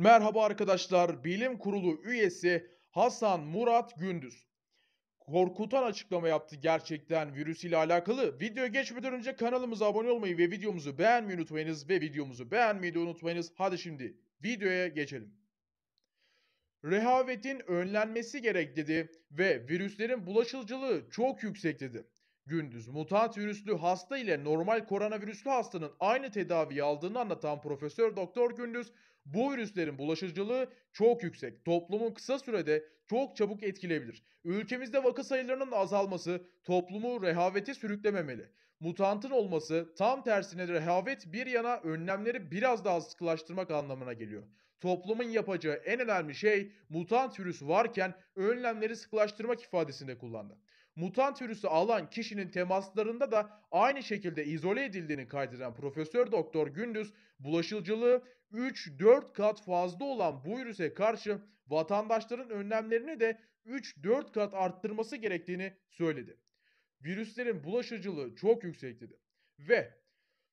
Merhaba arkadaşlar, Bilim Kurulu üyesi Hasan Murat Gündüz. Korkutan açıklama yaptı gerçekten virüs ile alakalı. Video geçmeden önce kanalımıza abone olmayı ve videomuzu beğenmeyi unutmayınız ve videomuzu beğenmeyi de unutmayınız. Hadi şimdi videoya geçelim. Rehavetin önlenmesi gerek dedi ve virüslerin bulaşıcılığı çok yüksek dedi. Gündüz mutant virüslü hasta ile normal koronavirüslü hastanın aynı tedaviyi aldığını anlatan Profesör Doktor Gündüz, bu virüslerin bulaşıcılığı çok yüksek. Toplumu kısa sürede çok çabuk etkileyebilir. Ülkemizde vaka sayılarının azalması toplumu rehavete sürüklememeli mutantın olması tam tersine rehavet bir yana önlemleri biraz daha sıkılaştırmak anlamına geliyor. Toplumun yapacağı en önemli şey mutant virüs varken önlemleri sıkılaştırmak ifadesinde kullandı. Mutant virüsü alan kişinin temaslarında da aynı şekilde izole edildiğini kaydeden Profesör Doktor Gündüz, bulaşıcılığı 3-4 kat fazla olan bu virüse karşı vatandaşların önlemlerini de 3-4 kat arttırması gerektiğini söyledi virüslerin bulaşıcılığı çok yüksektedir. Ve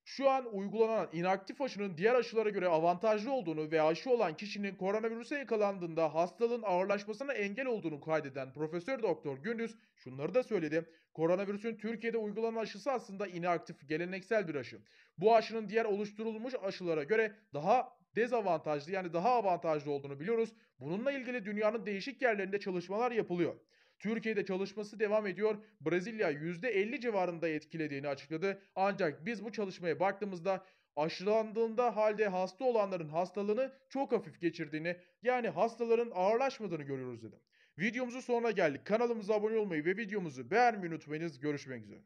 şu an uygulanan inaktif aşının diğer aşılara göre avantajlı olduğunu ve aşı olan kişinin koronavirüse yakalandığında hastalığın ağırlaşmasına engel olduğunu kaydeden Profesör Doktor Gündüz şunları da söyledi. Koronavirüsün Türkiye'de uygulanan aşısı aslında inaktif geleneksel bir aşı. Bu aşının diğer oluşturulmuş aşılara göre daha dezavantajlı yani daha avantajlı olduğunu biliyoruz. Bununla ilgili dünyanın değişik yerlerinde çalışmalar yapılıyor. Türkiye'de çalışması devam ediyor. Brezilya %50 civarında etkilediğini açıkladı. Ancak biz bu çalışmaya baktığımızda aşılandığında halde hasta olanların hastalığını çok hafif geçirdiğini yani hastaların ağırlaşmadığını görüyoruz dedim. Videomuzun sonuna geldik. Kanalımıza abone olmayı ve videomuzu beğenmeyi unutmayınız. Görüşmek üzere.